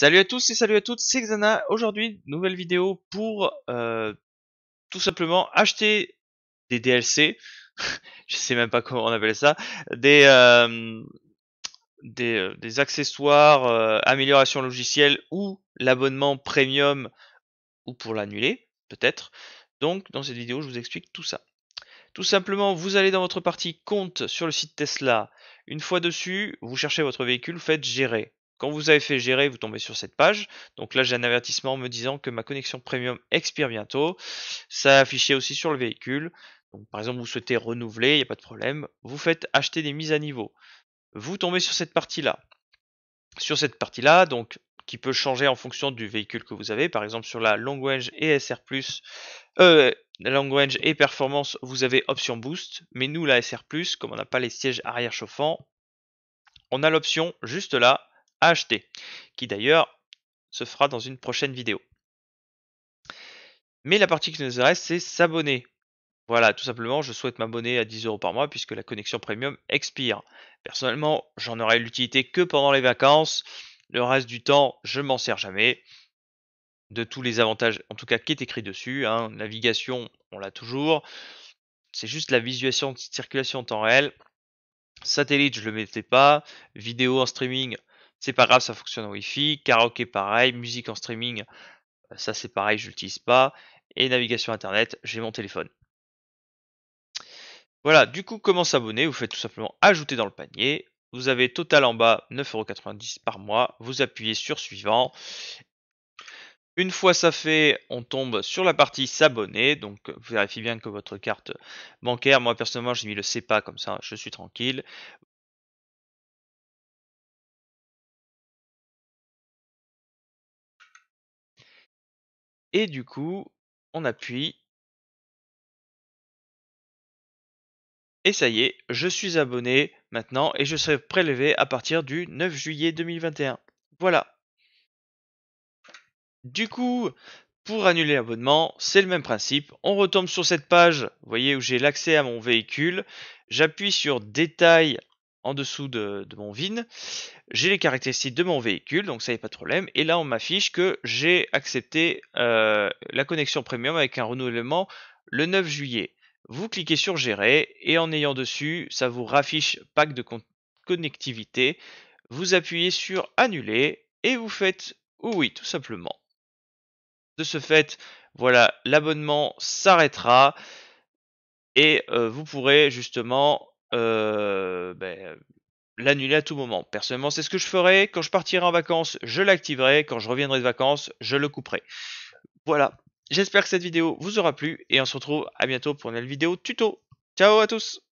Salut à tous et salut à toutes, c'est Xana. Aujourd'hui, nouvelle vidéo pour euh, tout simplement acheter des DLC. Je sais même pas comment on appelle ça. Des, euh, euh, accessoires, améliorations logicielles ou l'abonnement premium ou pour l'annuler, peut-être. Donc, dans cette vidéo, je vous explique tout ça. Tout simplement, vous allez dans votre partie compte sur le site Tesla. Une fois dessus, vous cherchez votre véhicule, vous faites gérer. Quand vous avez fait gérer, vous tombez sur cette page. Donc là, j'ai un avertissement me disant que ma connexion premium expire bientôt. Ça a affiché aussi sur le véhicule. Donc par exemple, vous souhaitez renouveler, il n'y a pas de problème. Vous faites acheter des mises à niveau. Vous tombez sur cette partie-là. Sur cette partie-là, donc qui peut changer en fonction du véhicule que vous avez. Par exemple, sur la Long Range et SR+, euh, Long Range et Performance, vous avez option Boost. Mais nous, la SR+, comme on n'a pas les sièges arrière chauffants, on a l'option juste là, acheter, qui d'ailleurs se fera dans une prochaine vidéo. Mais la partie qui nous reste, c'est s'abonner. Voilà, tout simplement, je souhaite m'abonner à 10 euros par mois puisque la connexion premium expire. Personnellement, j'en aurai l'utilité que pendant les vacances. Le reste du temps, je m'en sers jamais. De tous les avantages, en tout cas, qui est écrit dessus. Hein, navigation, on l'a toujours. C'est juste la visualisation de circulation en temps réel. Satellite, je le mettais pas. Vidéo en streaming, c'est pas grave, ça fonctionne en Wi-Fi. Karaoke, pareil. Musique en streaming, euh, ça c'est pareil, je l'utilise pas. Et navigation internet, j'ai mon téléphone. Voilà, du coup, comment s'abonner Vous faites tout simplement ajouter dans le panier. Vous avez total en bas 9,90€ par mois. Vous appuyez sur suivant. Une fois ça fait, on tombe sur la partie s'abonner. Donc vous vérifiez bien que votre carte bancaire, moi personnellement j'ai mis le CEPA comme ça, je suis tranquille. Et du coup, on appuie. Et ça y est, je suis abonné maintenant et je serai prélevé à partir du 9 juillet 2021. Voilà. Du coup, pour annuler l'abonnement, c'est le même principe. On retombe sur cette page, vous voyez où j'ai l'accès à mon véhicule. J'appuie sur Détails » en dessous de, mon VIN, j'ai les caractéristiques de mon véhicule, donc ça n'est pas de problème. Et là, on m'affiche que j'ai accepté euh, la connexion premium avec un renouvellement le 9 juillet. Vous cliquez sur Gérer et en ayant dessus, ça vous raffiche pack de connectivité. Vous appuyez sur Annuler et vous faites Oui tout simplement. De ce fait, voilà, l'abonnement s'arrêtera et euh, vous pourrez justement ben, l'annuler à tout moment. Personnellement, c'est ce que je ferai. Quand je partirai en vacances, je l'activerai. Quand je reviendrai de vacances, je le couperai. Voilà. J'espère que cette vidéo vous aura plu et on se retrouve à bientôt pour une nouvelle vidéo tuto. Ciao à tous